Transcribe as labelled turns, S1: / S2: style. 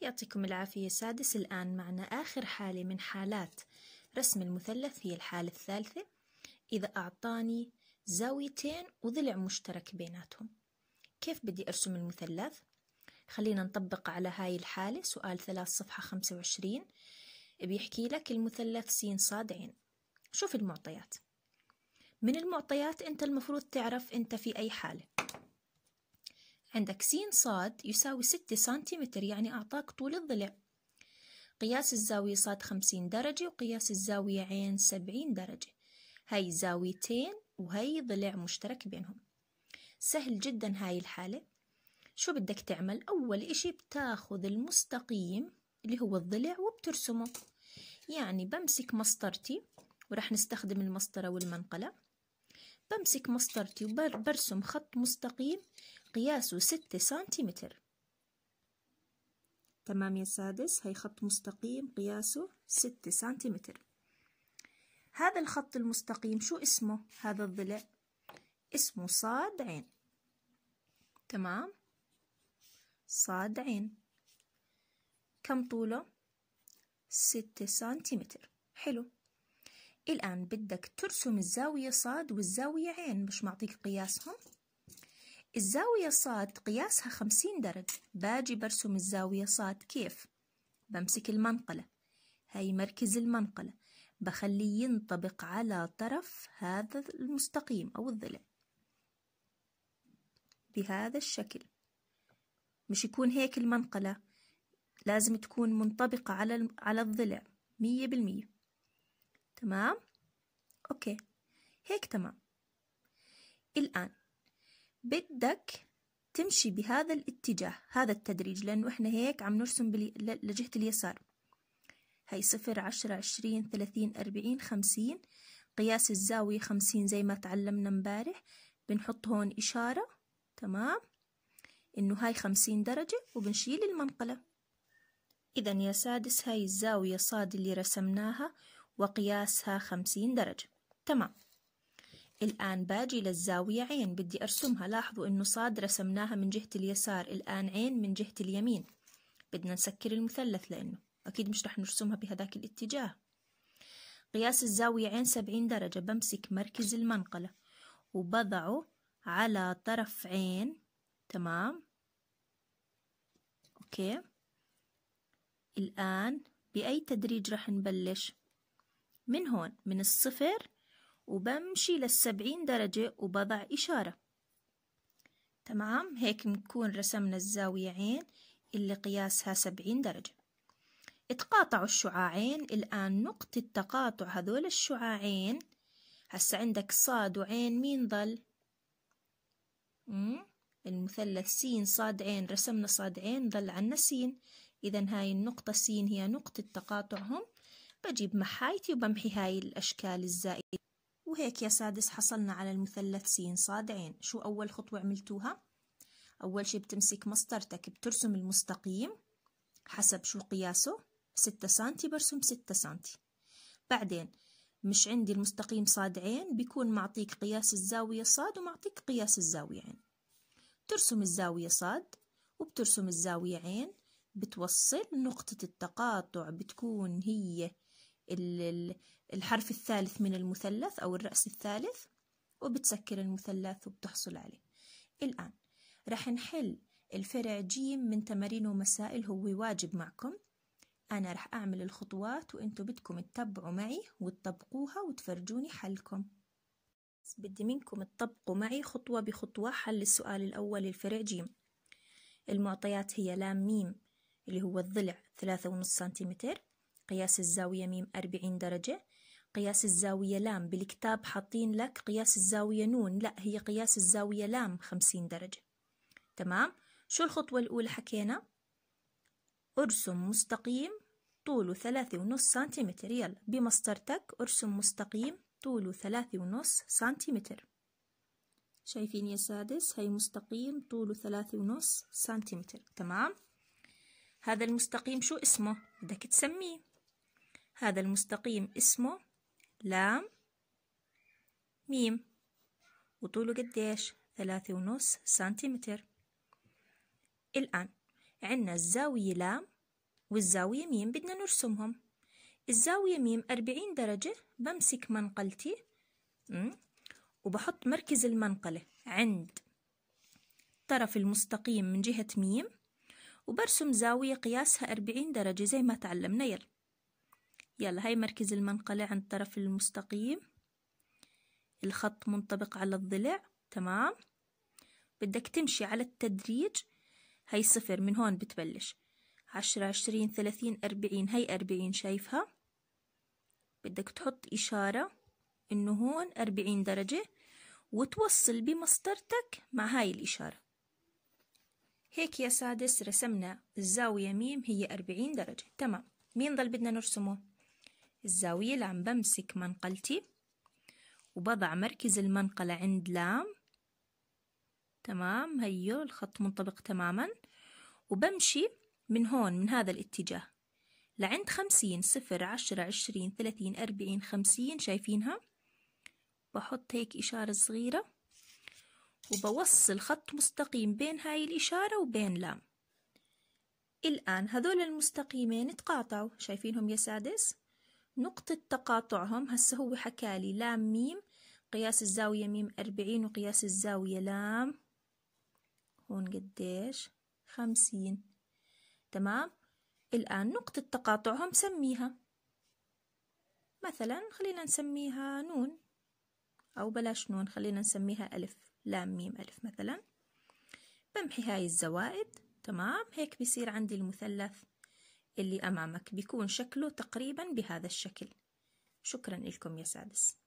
S1: يعطيكم العافية سادس الآن معنا آخر حالة من حالات رسم المثلث هي الحالة الثالثة إذا أعطاني زاويتين وضلع مشترك بيناتهم كيف بدي أرسم المثلث؟ خلينا نطبق على هاي الحالة سؤال ثلاث صفحة خمسة وعشرين بيحكي لك المثلث س ص شوف المعطيات من المعطيات أنت المفروض تعرف أنت في أي حالة عندك س صاد يساوي 6 سنتيمتر يعني أعطاك طول الضلع قياس الزاوية صاد 50 درجة وقياس الزاوية عين 70 درجة هاي زاويتين وهي ضلع مشترك بينهم سهل جدا هاي الحالة شو بدك تعمل أول إشي بتاخذ المستقيم اللي هو الضلع وبترسمه يعني بمسك مسطرتي ورح نستخدم المسطرة والمنقلة بمسك مسطرتي وبرسم خط مستقيم قياسه ستة سنتيمتر تمام يا سادس هي خط مستقيم قياسه ستة سنتيمتر هذا الخط المستقيم شو اسمه هذا الضلع اسمه صاد عين تمام صاد عين كم طوله ستة سنتيمتر حلو الآن بدك ترسم الزاوية صاد والزاوية عين مش معطيك قياسهم الزاوية صاد قياسها خمسين درجة باجي برسم الزاوية صاد كيف؟ بمسك المنقلة هاي مركز المنقلة بخليه ينطبق على طرف هذا المستقيم أو الضلع بهذا الشكل مش يكون هيك المنقلة لازم تكون منطبقة على على الضلع مية بالمية تمام أوكي هيك تمام الآن بدك تمشي بهذا الاتجاه هذا التدريج لأنه إحنا هيك عم نرسم لجهة اليسار هي صفر عشرة عشرين ثلاثين أربعين خمسين قياس الزاوية خمسين زي ما تعلمنا امبارح بنحط هون إشارة تمام إنه هاي خمسين درجة وبنشيل المنقلة إذا يا سادس هاي الزاوية صاد اللي رسمناها وقياسها خمسين درجة تمام الآن باجي للزاوية عين بدي أرسمها لاحظوا إنه صاد رسمناها من جهة اليسار الآن عين من جهة اليمين بدنا نسكر المثلث لأنه أكيد مش رح نرسمها بهذاك الاتجاه قياس الزاوية عين سبعين درجة بمسك مركز المنقلة وبضعه على طرف عين تمام أوكي الآن بأي تدريج رح نبلش من هون من الصفر وبمشي للسبعين درجة وبضع إشارة تمام هيك بنكون رسمنا الزاوية عين اللي قياسها سبعين درجة اتقاطعوا الشعاعين الآن نقطة تقاطع هذول الشعاعين هسا عندك صاد وعين مين ضل المثلث سين صاد عين رسمنا صاد عين ضل عنا سين إذا هاي النقطة سين هي نقطة تقاطعهم بجيب محايتي وبمحي هاي الأشكال الزائدة وهيك يا سادس حصلنا على المثلث س ص ع شو أول خطوة عملتوها؟ أول شي بتمسك مسطرتك بترسم المستقيم حسب شو قياسه ستة سنتي برسم ستة سنتي بعدين مش عندي المستقيم صاد عين بيكون معطيك قياس الزاوية صاد ومعطيك قياس الزاوية عين ترسم الزاوية صاد وبترسم الزاوية عين بتوصل نقطة التقاطع بتكون هي الحرف الثالث من المثلث أو الرأس الثالث وبتسكر المثلث وبتحصل عليه الآن رح نحل الفرع ج من تمارين ومسائل هو واجب معكم أنا رح أعمل الخطوات وإنتوا بدكم تتبعوا معي وتطبقوها وتفرجوني حلكم بدي منكم تطبقوا معي خطوة بخطوة حل السؤال الأول الفرع ج المعطيات هي لام ميم اللي هو الضلع ثلاثة ونص سنتيمتر قياس الزاوية ميم 40 درجة قياس الزاوية لام بالكتاب حاطين لك قياس الزاوية نون لا هي قياس الزاوية لام 50 درجة تمام شو الخطوة الأولى حكينا ارسم مستقيم طوله ثلاثة ونص سنتيمتر يلا بمسطرتك ارسم مستقيم طوله ثلاثة ونص سنتيمتر شايفين يا سادس هي مستقيم طوله ثلاثة ونص سنتيمتر تمام هذا المستقيم شو اسمه بدك تسميه هذا المستقيم اسمه لام ميم وطوله قديش ثلاثة ونص سنتيمتر الآن عنا الزاوية لام والزاوية ميم بدنا نرسمهم الزاوية ميم أربعين درجة بمسك منقلتي وبحط مركز المنقلة عند طرف المستقيم من جهة ميم وبرسم زاوية قياسها أربعين درجة زي ما تعلمنا يلا يلا هاي مركز المنقلة عند الطرف المستقيم الخط منطبق على الضلع تمام بدك تمشي على التدريج هاي صفر من هون بتبلش عشرة عشرين ثلاثين أربعين هاي أربعين شايفها بدك تحط إشارة إنه هون أربعين درجة وتوصل بمسطرتك مع هاي الإشارة هيك يا سادس رسمنا الزاوية ميم هي أربعين درجة تمام مين ضل بدنا نرسمه؟ الزاوية عم بمسك منقلتي وبضع مركز المنقلة عند لام تمام هيو الخط منطبق تماما وبمشي من هون من هذا الاتجاه لعند خمسين صفر عشرة عشرين ثلاثين أربعين خمسين شايفينها بحط هيك إشارة صغيرة وبوصل خط مستقيم بين هاي الإشارة وبين لام الآن هذول المستقيمين تقاطعوا شايفينهم يا سادس؟ نقطة تقاطعهم هسه هو حكالي لام ميم قياس الزاوية ميم أربعين وقياس الزاوية لام هون قديش خمسين تمام الآن نقطة تقاطعهم سميها مثلا خلينا نسميها نون أو بلاش نون خلينا نسميها ألف لام ميم ألف مثلا بمحي هاي الزوائد تمام هيك بيصير عندي المثلث اللي أمامك بيكون شكله تقريبا بهذا الشكل شكرا لكم يا سادس